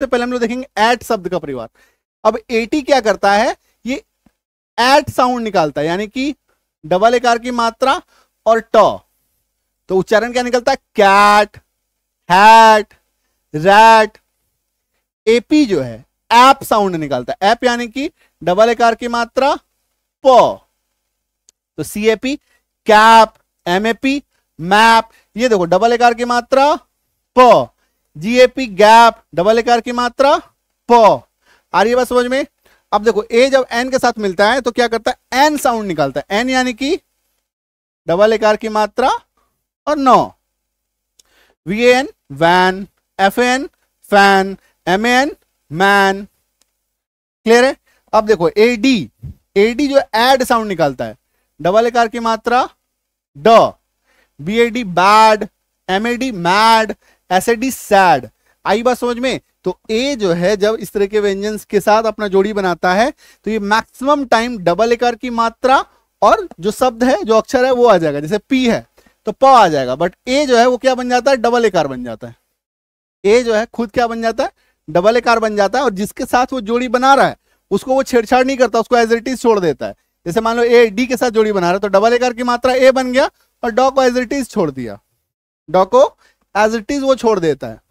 सबसे पहले हम लोग देखेंगे एट शब्द का परिवार अब एटी क्या करता है ये एट साउंड निकालता है यानी कि डबल एकार की मात्रा और ट तो उच्चारण क्या निकलता है कैट हैट रैट एपी जो है एप साउंड निकालता है एप यानी कि डबल एकार की मात्रा प तो C A P cap M A P map ये देखो डबल एकार की मात्रा प जीएपी गैप डबल एकार की मात्रा प आ रही है बात समझ में अब देखो ए जब एन के साथ मिलता है तो क्या करता है एन साउंड निकालता है एन यानी कि डबल एकार की मात्रा और नौ V N van F N fan M N man clear है अब देखो ए डी ए डी जो एड साउंड निकालता है डबल एकार की मात्रा ड B A D bad M A D mad S A D is sad आई बात समझ में तो ए जो है जब इस तरह के व्यंजन के साथ अपना जोड़ी बनाता है तो ये मैक्सिमम टाइम डबल एकर की मात्रा और जो शब्द है जो अक्षर है वो आ जाएगा जैसे पी है तो प आ जाएगा बट ए जो है वो क्या बन जाता है डबल एकार बन जाता है ए जो है खुद क्या बन जाता है डबल एकार बन जाता है और जिसके साथ वो जोड़ी बना रहा है उसको वो छेड़छाड़ नहीं करता उसको एज इट इज छोड़ देता है जैसे मान लो ए डी के साथ जोड़ी बना रहा है तो डबल एकार की मात्रा ए बन गया और डॉ को एज इट इज छोड़ दिया डॉ को एज इट इज वो छोड़ देता है